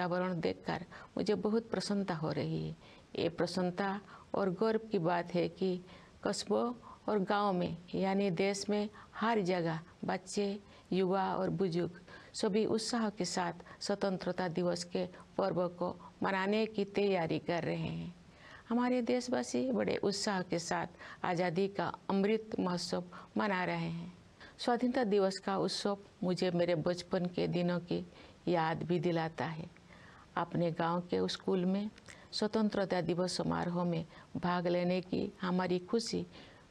वातावरण देखकर मुझे बहुत प्रसन्नता हो रही है ये प्रसन्नता और गर्व की बात है कि कस्बों और गांव में यानी देश में हर जगह बच्चे युवा और बुजुर्ग सभी उत्साह के साथ स्वतंत्रता दिवस के पर्व को मनाने की तैयारी कर रहे हैं हमारे देशवासी बड़े उत्साह के साथ आज़ादी का अमृत महोत्सव मना रहे हैं स्वाधीनता दिवस का उत्सव मुझे मेरे बचपन के दिनों की याद भी दिलाता है अपने गांव के स्कूल में स्वतंत्रता दिवस समारोह में भाग लेने की हमारी खुशी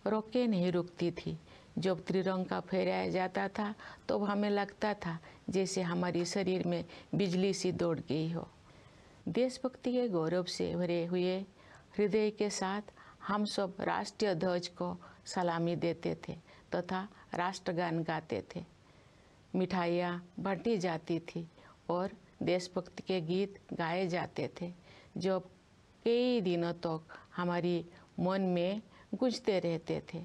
रोके नहीं रुकती थी जब त्रिरंगा फहराया जाता था तो हमें लगता था जैसे हमारे शरीर में बिजली सी दौड़ गई हो देशभक्ति के गौरव से भरे हुए हृदय के साथ हम सब राष्ट्रीय ध्वज को सलामी देते थे तथा तो राष्ट्रगान गाते थे मिठाइयाँ बांटी जाती थी और देशभक्ति के गीत गाए जाते थे जो कई दिनों तक तो हमारी मन में गूंजते रहते थे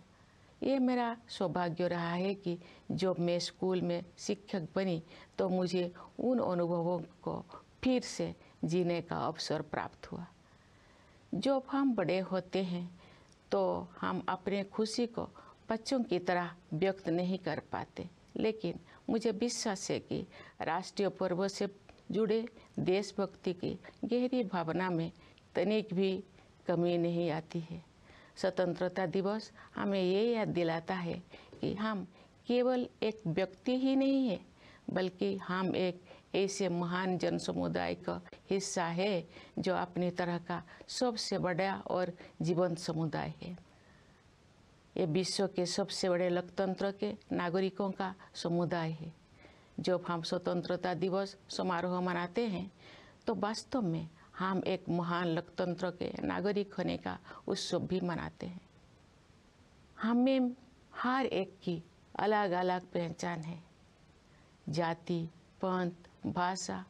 ये मेरा सौभाग्य रहा है कि जब मैं स्कूल में शिक्षक बनी तो मुझे उन अनुभवों को फिर से जीने का अवसर प्राप्त हुआ जब हम बड़े होते हैं तो हम अपने खुशी को बच्चों की तरह व्यक्त नहीं कर पाते लेकिन मुझे विश्वास है कि राष्ट्रीय पर्व से जुड़े देशभक्ति की गहरी भावना में तनिक भी कमी नहीं आती है स्वतंत्रता दिवस हमें ये याद दिलाता है कि हम केवल एक व्यक्ति ही नहीं है बल्कि हम एक ऐसे महान जन समुदाय का हिस्सा है जो अपनी तरह का सबसे बड़ा और जीवंत समुदाय है ये विश्व के सबसे बड़े लोकतंत्र के नागरिकों का समुदाय है जब हम स्वतंत्रता दिवस समारोह मनाते हैं तो वास्तव में हम एक महान लोकतंत्र के नागरिक होने का उत्सव भी मनाते हैं हमें हर एक की अलग अलग पहचान है जाति पंथ भाषा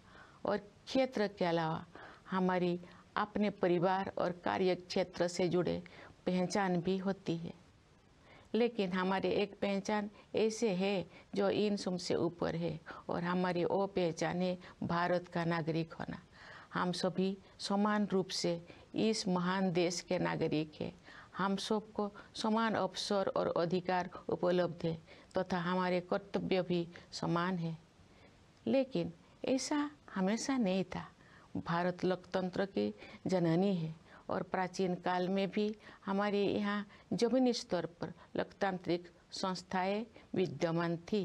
और क्षेत्र के अलावा हमारी अपने परिवार और कार्य क्षेत्र से जुड़े पहचान भी होती है लेकिन हमारी एक पहचान ऐसे है जो इन सुम से ऊपर है और हमारी वो पहचान है भारत का नागरिक होना हम सभी समान रूप से इस महान देश के नागरिक है हम सबको समान अवसर और अधिकार उपलब्ध है तथा तो हमारे कर्तव्य भी समान है लेकिन ऐसा हमेशा नहीं था भारत लोकतंत्र की जननी है और प्राचीन काल में भी हमारे यहाँ जमीनी स्तर पर लोकतांत्रिक संस्थाएं विद्यमान थी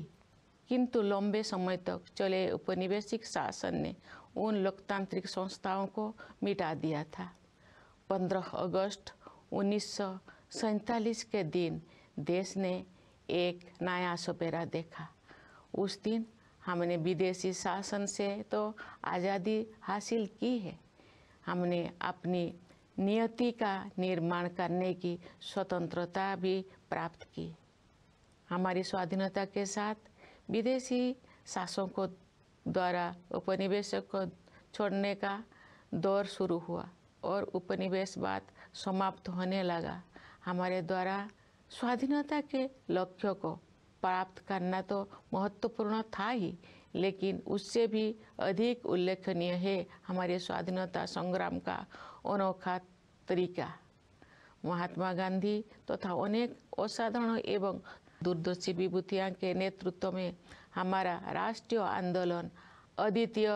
किंतु लंबे समय तक चले उपनिवेशिक शासन ने उन लोकतांत्रिक संस्थाओं को मिटा दिया था 15 अगस्त उन्नीस के दिन देश ने एक नया सपेरा देखा उस दिन हमने विदेशी शासन से तो आज़ादी हासिल की है हमने अपनी नियति का निर्माण करने की स्वतंत्रता भी प्राप्त की हमारी स्वाधीनता के साथ विदेशी शासकों द्वारा उपनिवेशों को छोड़ने का दौर शुरू हुआ और उपनिवेशवाद समाप्त होने लगा हमारे द्वारा स्वाधीनता के लक्ष्यों को प्राप्त करना तो महत्वपूर्ण था ही लेकिन उससे भी अधिक उल्लेखनीय है हमारे स्वाधीनता संग्राम का अनोखा तरीका महात्मा गांधी तथा तो अनेक असाधारण एवं दूरदर्शी विभूतियाँ के नेतृत्व में हमारा राष्ट्रीय आंदोलन अद्वितीय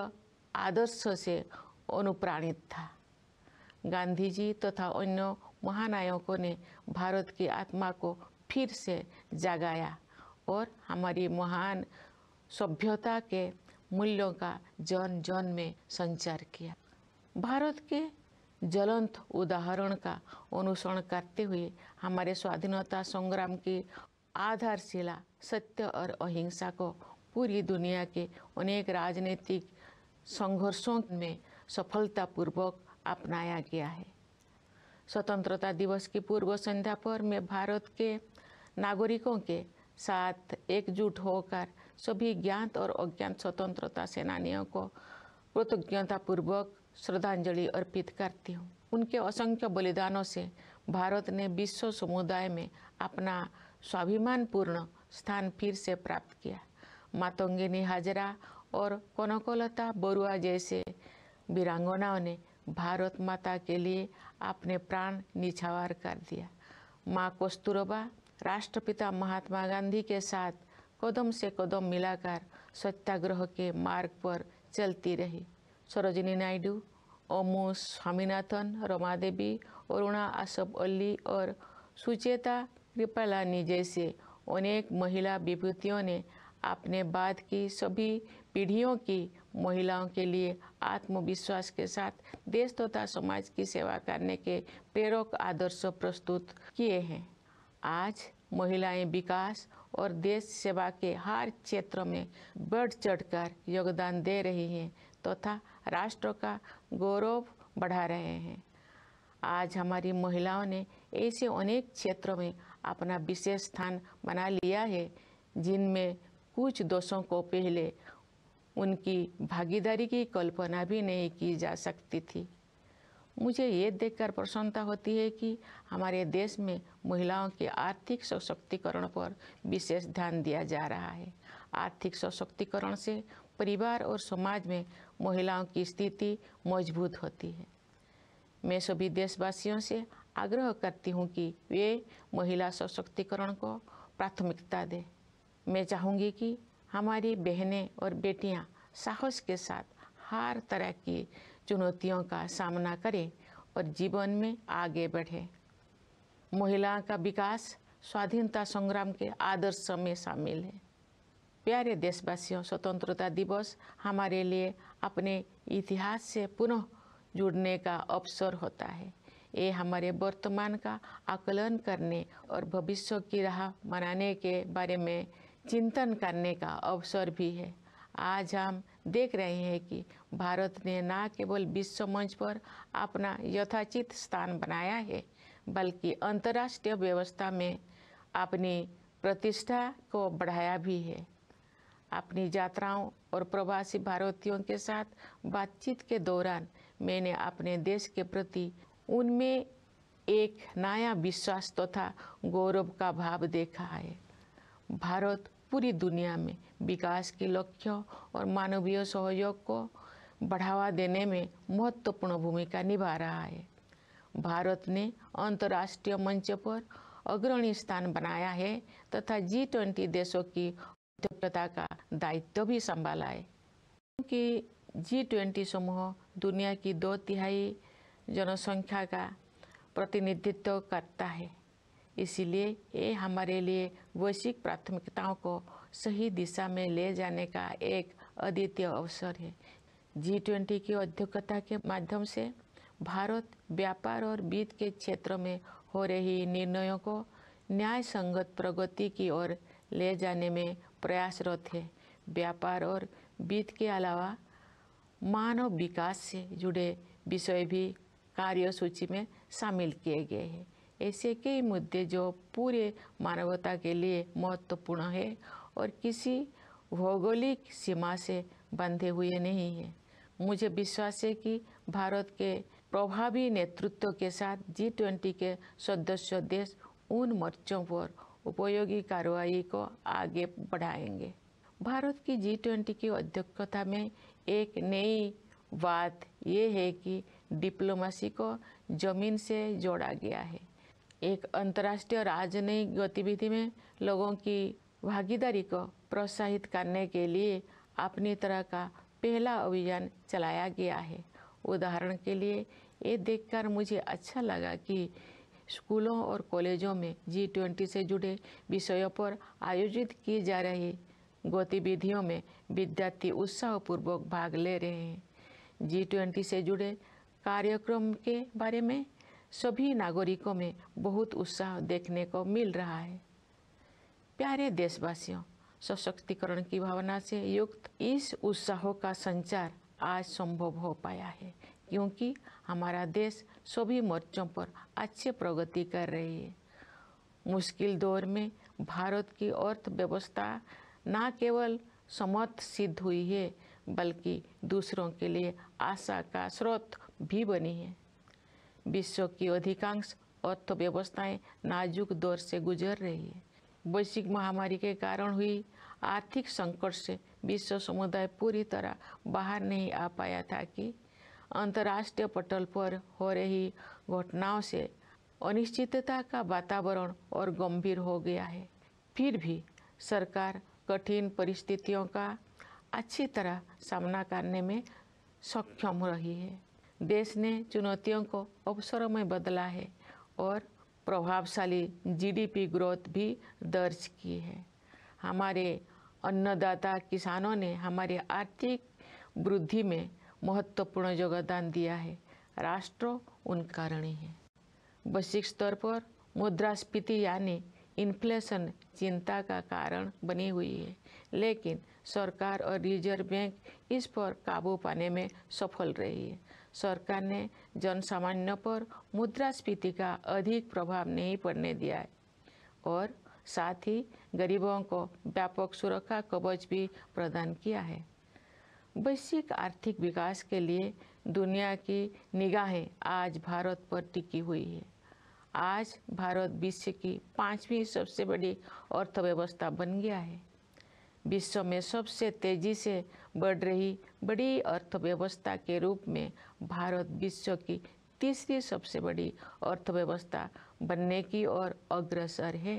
आदर्श से अनुप्राणित था गांधी जी तथा तो अन्य महानायकों ने भारत की आत्मा को फिर से जगाया और हमारी महान सभ्यता के मूल्यों का जन जन में संचार किया भारत के ज्वलंत उदाहरण का अनुसरण करते हुए हमारे स्वाधीनता संग्राम की आधारशिला सत्य और अहिंसा को पूरी दुनिया के अनेक राजनीतिक संघर्षों में सफलतापूर्वक अपनाया गया है स्वतंत्रता दिवस की पूर्व संध्या पर मैं भारत के नागरिकों के साथ एकजुट होकर सभी ज्ञात और अज्ञात स्वतंत्रता सेनानियों को कृतज्ञतापूर्वक श्रद्धांजलि अर्पित करती हूँ उनके असंख्य बलिदानों से भारत ने विश्व समुदाय में अपना स्वाभिमानपूर्ण स्थान फिर से प्राप्त किया मातंगिनी हाजरा और कनकोलता बरुआ जैसे वीरांगनाओं ने भारत माता के लिए अपने प्राण निछावर कर दिया माँ कस्तूरबा राष्ट्रपिता महात्मा गांधी के साथ कदम से कदम मिलाकर सत्याग्रह के मार्ग पर चलती रही सरोजिनी नायडू ओमो स्वामीनाथन रमा देवी अरुणा आसफ अली और सुचेता कृपालानी जैसे अनेक महिला विभूतियों ने अपने बाद की सभी पीढ़ियों की महिलाओं के लिए आत्मविश्वास के साथ देश तथा समाज की सेवा करने के प्रेरक आदर्श प्रस्तुत किए हैं आज महिलाएं विकास और देश सेवा के हर क्षेत्र में बढ़ चढ़कर योगदान दे रही हैं तथा तो राष्ट्र का गौरव बढ़ा रहे हैं आज हमारी महिलाओं ने ऐसे अनेक क्षेत्रों में अपना विशेष स्थान बना लिया है जिनमें कुछ दोषों को पहले उनकी भागीदारी की कल्पना भी नहीं की जा सकती थी मुझे ये देखकर प्रसन्नता होती है कि हमारे देश में महिलाओं के आर्थिक सशक्तिकरण पर विशेष ध्यान दिया जा रहा है आर्थिक सशक्तिकरण से परिवार और समाज में महिलाओं की स्थिति मजबूत होती है मैं सभी देशवासियों से आग्रह करती हूँ कि वे महिला सशक्तिकरण को प्राथमिकता दें मैं चाहूँगी कि हमारी बहनें और बेटियाँ साहस के साथ हर तरह की चुनौतियों का सामना करें और जीवन में आगे बढ़े महिला का विकास स्वाधीनता संग्राम के आदर्श में शामिल है प्यारे देशवासियों स्वतंत्रता दिवस हमारे लिए अपने इतिहास से पुनः जुड़ने का अवसर होता है ये हमारे वर्तमान का आकलन करने और भविष्य की राह मनाने के बारे में चिंतन करने का अवसर भी है आज हम देख रहे हैं कि भारत ने न केवल विश्व मंच पर अपना यथाचित स्थान बनाया है बल्कि अंतर्राष्ट्रीय व्यवस्था में अपनी प्रतिष्ठा को बढ़ाया भी है अपनी यात्राओं और प्रवासी भारतीयों के साथ बातचीत के दौरान मैंने अपने देश के प्रति उनमें एक नया विश्वास तथा तो गौरव का भाव देखा है भारत पूरी दुनिया में विकास के लक्ष्य और मानवीय सहयोग को बढ़ावा देने में महत्वपूर्ण भूमिका निभा रहा है भारत ने अंतर्राष्ट्रीय मंच पर अग्रणी स्थान बनाया है तथा जी ट्वेंटी देशों की अध्यक्षता का दायित्व भी संभाला है क्योंकि जी ट्वेंटी समूह दुनिया की दो तिहाई जनसंख्या का प्रतिनिधित्व करता है इसलिए ये हमारे लिए वैश्विक प्राथमिकताओं को सही दिशा में ले जाने का एक अद्वितीय अवसर है जी ट्वेंटी की अध्यक्षता के माध्यम से भारत व्यापार और वित्त के क्षेत्र में हो रही निर्णयों को न्याय संगत प्रगति की ओर ले जाने में प्रयासरत है व्यापार और वित्त के अलावा मानव विकास से जुड़े विषय भी कार्यसूची में शामिल किए गए हैं ऐसे कई मुद्दे जो पूरे मानवता के लिए महत्वपूर्ण है और किसी भौगोलिक सीमा से बंधे हुए नहीं हैं मुझे विश्वास है कि भारत के प्रभावी नेतृत्व के साथ जी ट्वेंटी के सदस्य देश उन मोर्चों पर उपयोगी कार्रवाई को आगे बढ़ाएंगे भारत की जी ट्वेंटी की अध्यक्षता में एक नई बात यह है कि डिप्लोमेसी को ज़मीन से जोड़ा गया है एक अंतर्राष्ट्रीय राजनयिक गतिविधि में लोगों की भागीदारी को प्रोत्साहित करने के लिए अपनी तरह का पहला अभियान चलाया गया है उदाहरण के लिए ये देखकर मुझे अच्छा लगा कि स्कूलों और कॉलेजों में जी ट्वेंटी से जुड़े विषयों पर आयोजित की जा रही गतिविधियों में विद्यार्थी उत्साहपूर्वक भाग ले रहे हैं जी ट्वेंटी से जुड़े कार्यक्रम के बारे में सभी नागरिकों में बहुत उत्साह देखने को मिल रहा है प्यारे देशवासियों सशक्तिकरण की भावना से युक्त इस उत्साह का संचार आज संभव हो पाया है क्योंकि हमारा देश सभी मोर्चों पर अच्छे प्रगति कर रही है मुश्किल दौर में भारत की अर्थव्यवस्था न केवल समर्थ सिद्ध हुई है बल्कि दूसरों के लिए आशा का स्रोत भी बनी है विश्व की अधिकांश अर्थव्यवस्थाएं नाजुक दौर से गुजर रही है वैश्विक महामारी के कारण हुई आर्थिक संकट से विश्व समुदाय पूरी तरह बाहर नहीं आ पाया था कि अंतर्राष्ट्रीय पटल पर हो रही घटनाओं से अनिश्चितता का वातावरण और गंभीर हो गया है फिर भी सरकार कठिन परिस्थितियों का अच्छी तरह सामना करने में सक्षम रही है देश ने चुनौतियों को अवसरों में बदला है और प्रभावशाली जीडीपी ग्रोथ भी दर्ज की है हमारे अन्नदाता किसानों ने हमारी आर्थिक वृद्धि में महत्वपूर्ण योगदान दिया है राष्ट्र उनका ऋणी है वैश्विक स्तर पर मुद्रास्फीति यानी इन्फ्लेशन चिंता का कारण बनी हुई है लेकिन सरकार और रिजर्व बैंक इस पर काबू पाने में सफल रही है सरकार ने जन सामान्य पर मुद्रास्फीति का अधिक प्रभाव नहीं पड़ने दिया है और साथ ही गरीबों को व्यापक सुरक्षा कवच भी प्रदान किया है वैश्विक आर्थिक विकास के लिए दुनिया की निगाहें आज भारत पर टिकी हुई है आज भारत विश्व की पांचवी सबसे बड़ी अर्थव्यवस्था बन गया है विश्व में सबसे तेजी से बढ़ रही बड़ी अर्थव्यवस्था के रूप में भारत विश्व की तीसरी सबसे बड़ी अर्थव्यवस्था बनने की ओर अग्रसर है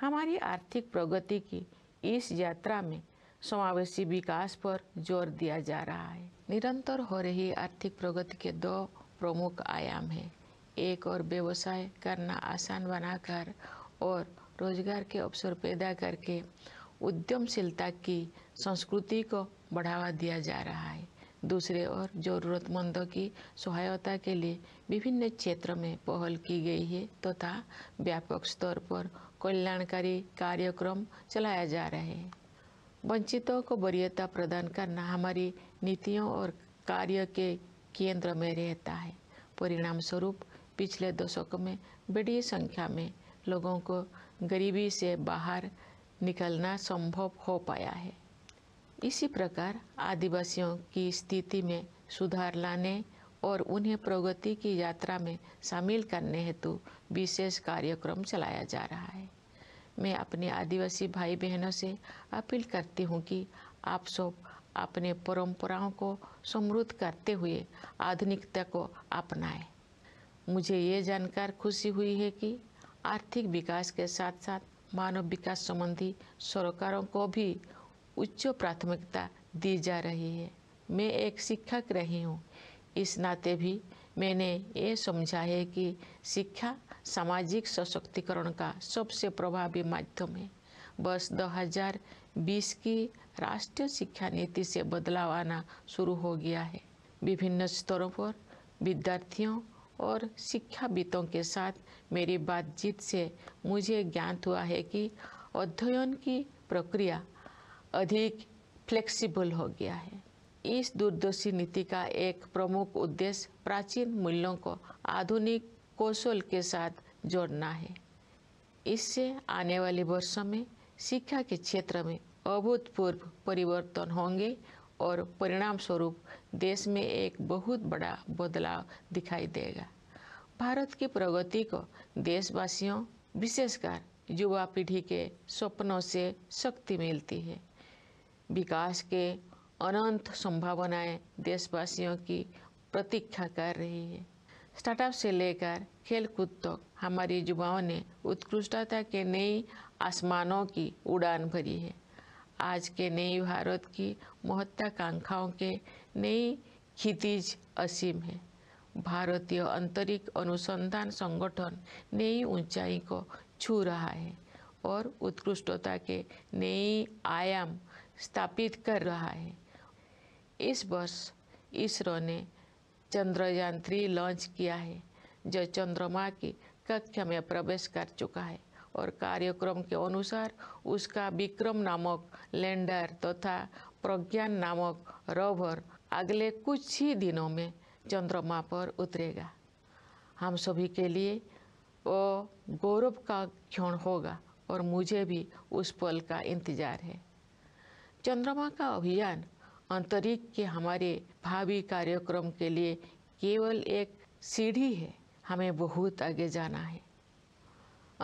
हमारी आर्थिक प्रगति की इस यात्रा में समावेशी विकास पर जोर दिया जा रहा है निरंतर हो रही आर्थिक प्रगति के दो प्रमुख आयाम हैं एक और व्यवसाय करना आसान बनाकर और रोजगार के अवसर पैदा करके उद्यमशीलता की संस्कृति को बढ़ावा दिया जा रहा है दूसरे ओर ज़रूरतमंदों की सहायता के लिए विभिन्न क्षेत्र में पहल की गई है तथा तो व्यापक स्तर पर कल्याणकारी कार्यक्रम चलाया जा रहे हैं वंचितों को वरीयता प्रदान करना हमारी नीतियों और कार्य के केंद्र में रहता है परिणाम स्वरूप पिछले दशकों में बड़ी संख्या में लोगों को गरीबी से बाहर निकलना संभव हो पाया है इसी प्रकार आदिवासियों की स्थिति में सुधार लाने और उन्हें प्रगति की यात्रा में शामिल करने हेतु विशेष कार्यक्रम चलाया जा रहा है मैं अपने आदिवासी भाई बहनों से अपील करती हूँ कि आप सब अपने परंपराओं को समृद्ध करते हुए आधुनिकता को अपनाएं। मुझे ये जानकर खुशी हुई है कि आर्थिक विकास के साथ साथ मानव विकास संबंधी सरकारों को भी उच्च प्राथमिकता दी जा रही है मैं एक शिक्षक रही हूँ इस नाते भी मैंने ये समझा है कि शिक्षा सामाजिक सशक्तिकरण का सबसे प्रभावी माध्यम है बस 2020 की राष्ट्रीय शिक्षा नीति से बदलाव आना शुरू हो गया है विभिन्न स्तरों पर विद्यार्थियों और शिक्षाविदों के साथ मेरी बातचीत से मुझे ज्ञात हुआ है कि अध्ययन की प्रक्रिया अधिक फ्लेक्सिबल हो गया है इस दूरदर्शी नीति का एक प्रमुख उद्देश्य प्राचीन मूल्यों को आधुनिक कौशल के साथ जोड़ना है इससे आने वाले वर्षों में शिक्षा के क्षेत्र में अभूतपूर्व परिवर्तन होंगे और परिणाम स्वरूप देश में एक बहुत बड़ा बदलाव दिखाई देगा भारत की प्रगति को देशवासियों विशेषकर युवा पीढ़ी के सपनों से शक्ति मिलती है विकास के अनंत संभावनाएं देशवासियों की प्रतीक्षा कर रही है स्टार्टअप से लेकर खेलकूद तक तो हमारे युवाओं ने उत्कृष्टता के नई आसमानों की उड़ान भरी है आज के नई भारत की महत्वाकांक्षाओं के नई खितिज असीम है भारतीय आंतरिक अनुसंधान संगठन नई ऊंचाई को छू रहा है और उत्कृष्टता के नई आयाम स्थापित कर रहा है इस वर्ष इसरो ने चंद्रयान थ्री लॉन्च किया है जो चंद्रमा की कक्षा में प्रवेश कर चुका है और कार्यक्रम के अनुसार उसका विक्रम नामक लैंडर तथा तो प्रज्ञान नामक रोवर अगले कुछ ही दिनों में चंद्रमा पर उतरेगा हम सभी के लिए वो गौरव का क्षण होगा और मुझे भी उस पल का इंतजार है चंद्रमा का अभियान अंतरिक्ष के हमारे भावी कार्यक्रम के लिए केवल एक सीढ़ी है हमें बहुत आगे जाना है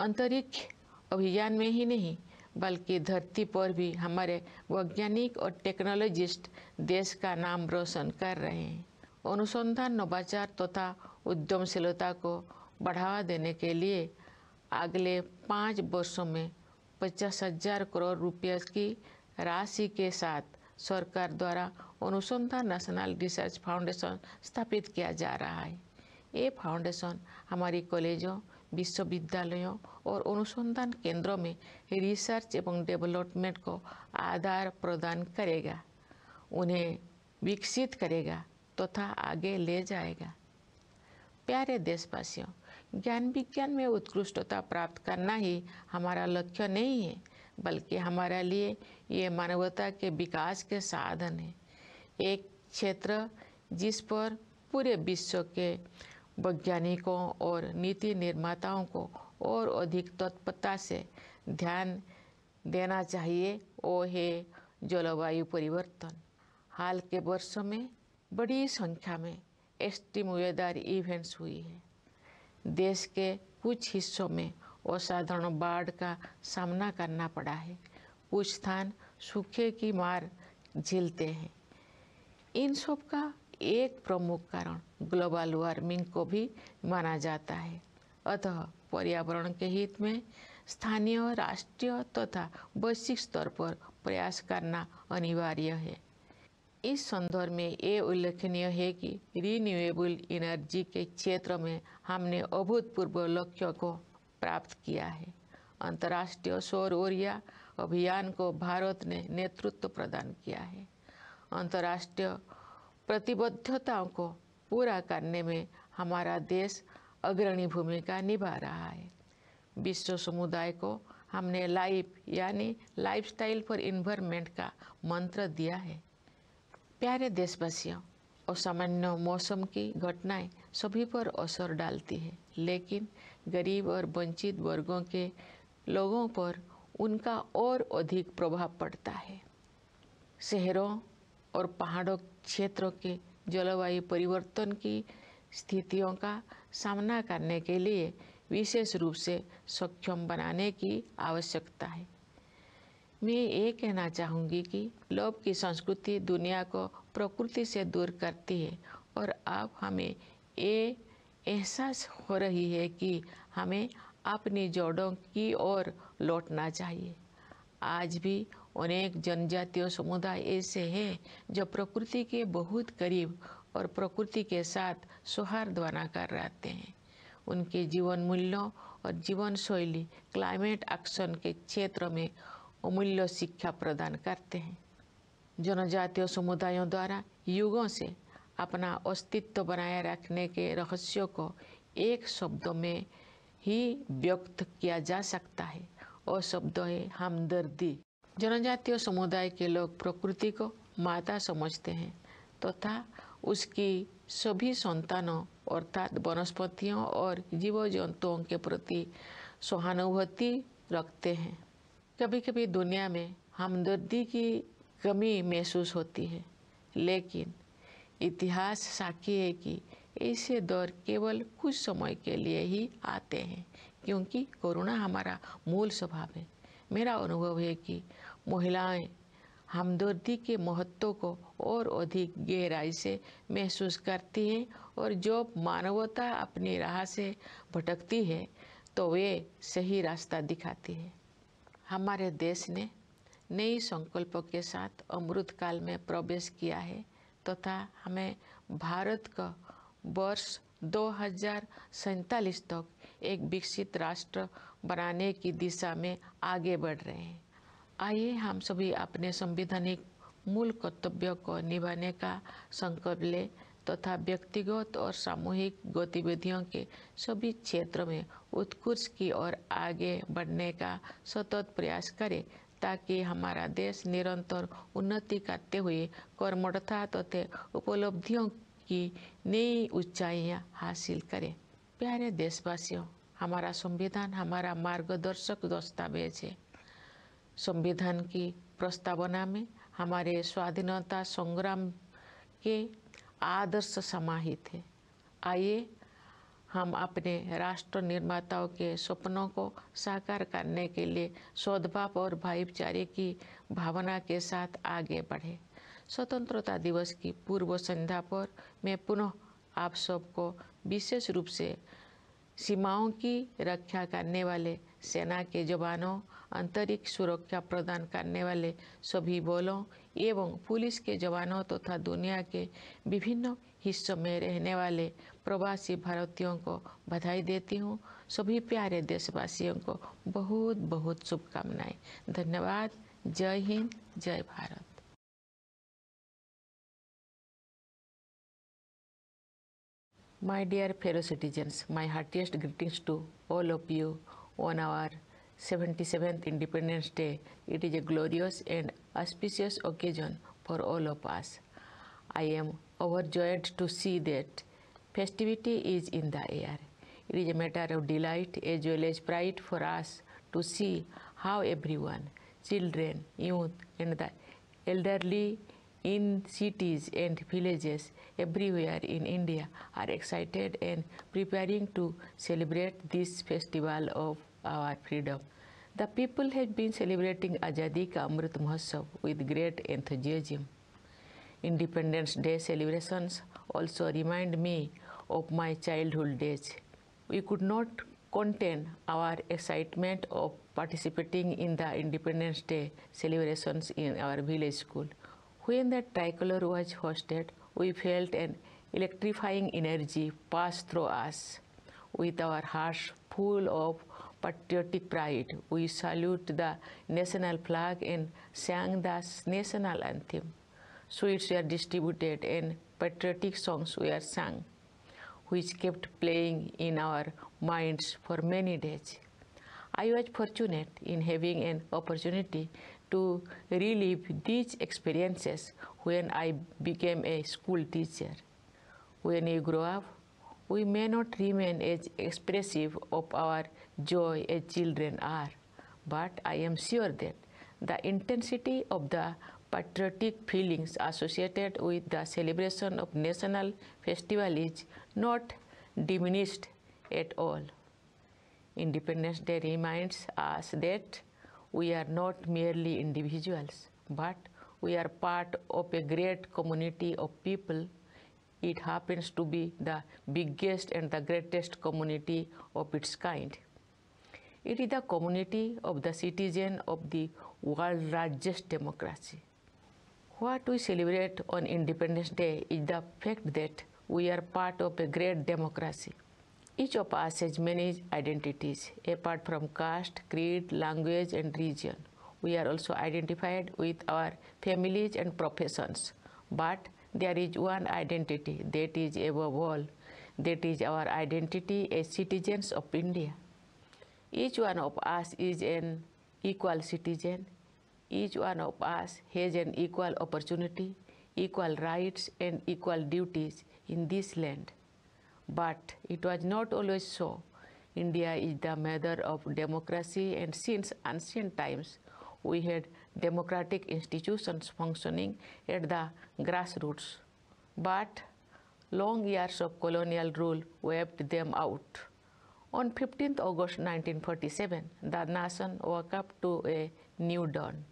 अंतरिक्ष अभियान में ही नहीं बल्कि धरती पर भी हमारे वैज्ञानिक और टेक्नोलॉजिस्ट देश का नाम रोशन कर रहे हैं अनुसंधान नवाचार तथा तो उद्यमशीलता को बढ़ावा देने के लिए अगले पाँच वर्षों में पचास हजार करोड़ रुपये की राशि के साथ सरकार द्वारा अनुसंधान नेशनल रिसर्च फाउंडेशन स्थापित किया जा रहा है ये फाउंडेशन हमारी कॉलेजों विश्वविद्यालयों और अनुसंधान केंद्रों में रिसर्च एवं डेवलपमेंट को आधार प्रदान करेगा उन्हें विकसित करेगा तथा तो आगे ले जाएगा प्यारे देशवासियों ज्ञान विज्ञान में उत्कृष्टता प्राप्त करना ही हमारा लक्ष्य नहीं है बल्कि हमारे लिए ये मानवता के विकास के साधन है एक क्षेत्र जिस पर पूरे विश्व के वैज्ञानिकों और नीति निर्माताओं को और अधिक तत्परता से ध्यान देना चाहिए वो है जलवायु परिवर्तन हाल के वर्षों में बड़ी संख्या में एस्टिमुलेदार इवेंट्स हुई है देश के कुछ हिस्सों में असाधारण बाढ़ का सामना करना पड़ा है कुछ स्थान सूखे की मार झेलते हैं इन सब का एक प्रमुख कारण ग्लोबल वार्मिंग को भी माना जाता है अतः पर्यावरण के हित में स्थानीय राष्ट्रीय तथा तो वैश्विक स्तर पर प्रयास करना अनिवार्य है इस संदर्भ में ये उल्लेखनीय है कि रिन्यूएबल एनर्जी के क्षेत्र में हमने अभूतपूर्व लक्ष्य को प्राप्त किया है अंतर्राष्ट्रीय सौर ऊर्जा अभियान को भारत ने नेतृत्व प्रदान किया है अंतर्राष्ट्रीय प्रतिबद्धताओं को पूरा करने में हमारा देश अग्रणी भूमिका निभा रहा है विश्व समुदाय को हमने लाइफ यानी लाइफस्टाइल फॉर इन्वायरमेंट का मंत्र दिया है प्यारे देशवासियों और सामान्य मौसम की घटनाएं सभी पर असर डालती है लेकिन गरीब और वंचित वर्गों के लोगों पर उनका और अधिक प्रभाव पड़ता है शहरों और पहाड़ों क्षेत्रों के जलवायु परिवर्तन की स्थितियों का सामना करने के लिए विशेष रूप से सक्षम बनाने की आवश्यकता है मैं ये कहना चाहूँगी कि लोभ की संस्कृति दुनिया को प्रकृति से दूर करती है और अब हमें ये एहसास हो रही है कि हमें अपनी जोड़ों की ओर लौटना चाहिए आज भी अनेक जनजातीय समुदाय ऐसे हैं जो प्रकृति के बहुत करीब और प्रकृति के साथ सौहार्द बनाकर रहते हैं उनके जीवन मूल्यों और जीवन शैली क्लाइमेट एक्शन के क्षेत्र में अमूल्य शिक्षा प्रदान करते हैं जनजातीय समुदायों द्वारा युगों से अपना अस्तित्व बनाए रखने के रहस्यों को एक शब्द में ही व्यक्त किया जा सकता है और शब्द है हमदर्दी जनजातीय समुदाय के लोग प्रकृति को माता समझते हैं तथा तो उसकी सभी संतानों अर्थात वनस्पतियों और जीव जंतुओं के प्रति सहानुभूति रखते हैं कभी कभी दुनिया में हमदर्दी की कमी महसूस होती है लेकिन इतिहास साक्षी है कि ऐसे दौर केवल कुछ समय के लिए ही आते हैं क्योंकि कोरोना हमारा मूल स्वभाव है मेरा अनुभव है कि महिलाएं हमदर्दी के महत्व को और अधिक गहराई से महसूस करती हैं और जब मानवता अपनी राह से भटकती है तो वे सही रास्ता दिखाती है हमारे देश ने नई संकल्पों के साथ अमृत काल में प्रवेश किया है तथा तो हमें भारत का वर्ष दो हजार तक एक विकसित राष्ट्र बनाने की दिशा में आगे बढ़ रहे हैं आइए हम सभी अपने संवैधानिक मूल कर्तव्य को निभाने का संकल्प लें तथा व्यक्तिगत और सामूहिक गतिविधियों के सभी क्षेत्र में उत्कृष्ट की ओर आगे बढ़ने का सतत प्रयास करें ताकि हमारा देश निरंतर उन्नति करते हुए कर्मठता तथा उपलब्धियों की नई ऊंचाइयां हासिल करें प्यारे देशवासियों हमारा संविधान हमारा मार्गदर्शक दस्तावेज है संविधान की प्रस्तावना में हमारे स्वाधीनता संग्राम के आदर्श समाहित है आइए हम अपने राष्ट्र निर्माताओं के सपनों को साकार करने के लिए सद्भाव और भाईचारे की भावना के साथ आगे बढ़े स्वतंत्रता दिवस की पूर्व संध्या पर मैं पुनः आप सबको विशेष रूप से सीमाओं की रक्षा करने वाले सेना के जवानों आंतरिक सुरक्षा प्रदान करने वाले सभी बलों एवं पुलिस के जवानों तथा तो दुनिया के विभिन्न हिस्सों में रहने वाले प्रवासी भारतीयों को बधाई देती हूँ सभी प्यारे देशवासियों को बहुत बहुत शुभकामनाएं धन्यवाद जय हिंद जय Bharat my dear fellow citizens my heartiest greetings to all of you on our 77th Independence Day, it is a glorious and auspicious occasion for all of us. I am overjoyed to see that festivity is in the air. It is a matter of delight as well as pride for us to see how everyone, children, youth, and the elderly in cities and villages everywhere in India are excited and preparing to celebrate this festival of our freedom. The people have been celebrating Ajadi Ka Amrit Mahotsav with great enthusiasm. Independence Day celebrations also remind me of my childhood days. We could not contain our excitement of participating in the Independence Day celebrations in our village school. When the tricolor was hosted, we felt an electrifying energy pass through us with our hearts full of patriotic pride, we salute the national flag and sang the national anthem. Sweets were distributed and patriotic songs were sung, which kept playing in our minds for many days. I was fortunate in having an opportunity to relive these experiences when I became a school teacher. When we grow up, we may not remain as expressive of our joy as children are, but I am sure that the intensity of the patriotic feelings associated with the celebration of national festival is not diminished at all. Independence Day reminds us that we are not merely individuals, but we are part of a great community of people. It happens to be the biggest and the greatest community of its kind. It is the community of the citizen of the world's largest democracy. What we celebrate on Independence Day is the fact that we are part of a great democracy. Each of us has many identities, apart from caste, creed, language, and region. We are also identified with our families and professions. But there is one identity that is above all, that is our identity as citizens of India. Each one of us is an equal citizen. Each one of us has an equal opportunity, equal rights, and equal duties in this land. But it was not always so. India is the mother of democracy, and since ancient times, we had democratic institutions functioning at the grassroots. But long years of colonial rule wiped them out. On 15th August 1947, the nation woke up to a new dawn.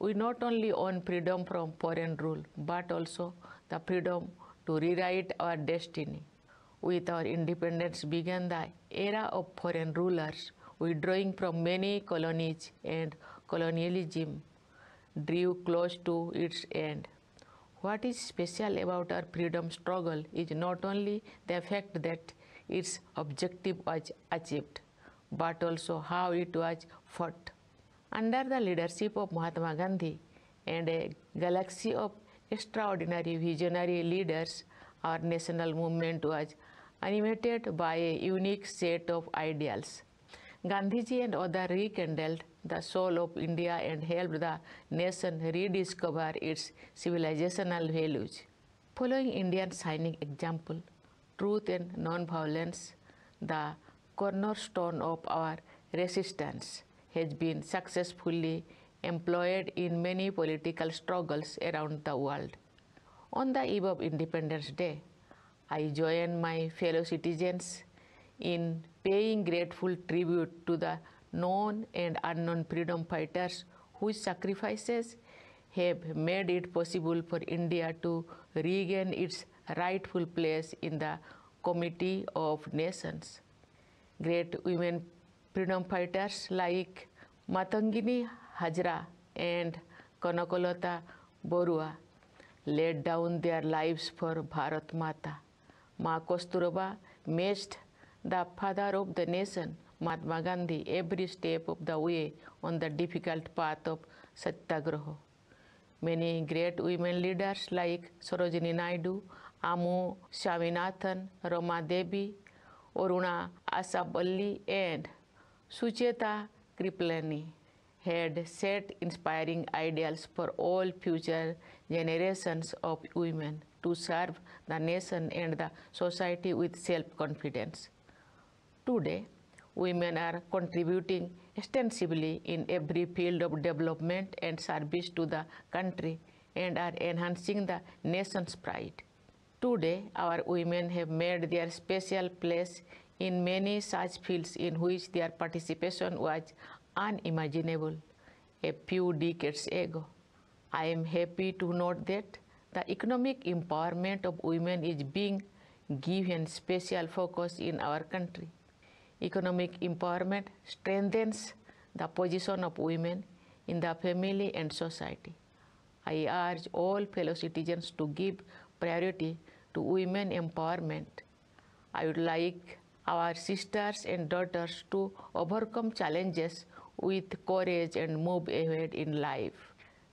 We not only won freedom from foreign rule, but also the freedom to rewrite our destiny. With our independence began the era of foreign rulers, withdrawing from many colonies and colonialism drew close to its end. What is special about our freedom struggle is not only the fact that its objective was achieved, but also how it was fought. Under the leadership of Mahatma Gandhi and a galaxy of extraordinary visionary leaders, our national movement was animated by a unique set of ideals. Gandhiji and others rekindled the soul of India and helped the nation rediscover its civilizational values. Following Indian shining example, truth and nonviolence, the cornerstone of our resistance, has been successfully employed in many political struggles around the world. On the eve of Independence Day, I join my fellow citizens in paying grateful tribute to the known and unknown freedom fighters whose sacrifices have made it possible for India to regain its rightful place in the Committee of Nations. Great women freedom fighters like Matangini Hajra and Kanakolata Borua laid down their lives for Bharat Mata. Ma Kosturba matched the father of the nation, Mahatma Gandhi, every step of the way on the difficult path of Satyagraha. Many great women leaders like Sarojini Naidu Amu Shavinathan Roma Devi, Oruna Asaballi, and Sucheta Kriplani had set inspiring ideals for all future generations of women to serve the nation and the society with self-confidence. Today, women are contributing extensively in every field of development and service to the country and are enhancing the nation's pride. Today, our women have made their special place in many such fields in which their participation was unimaginable a few decades ago. I am happy to note that the economic empowerment of women is being given special focus in our country. Economic empowerment strengthens the position of women in the family and society. I urge all fellow citizens to give priority to women empowerment. I would like our sisters and daughters to overcome challenges with courage and move ahead in life.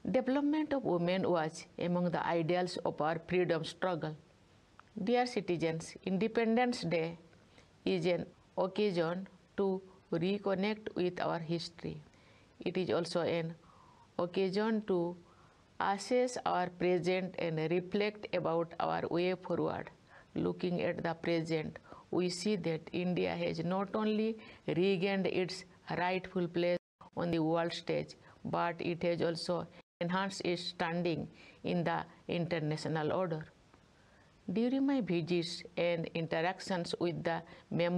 Development of women was among the ideals of our freedom struggle. Dear citizens, Independence Day is an occasion to reconnect with our history. It is also an occasion to assess our present and reflect about our way forward. Looking at the present, we see that India has not only regained its rightful place on the world stage, but it has also enhanced its standing in the international order. During my visits and interactions with the members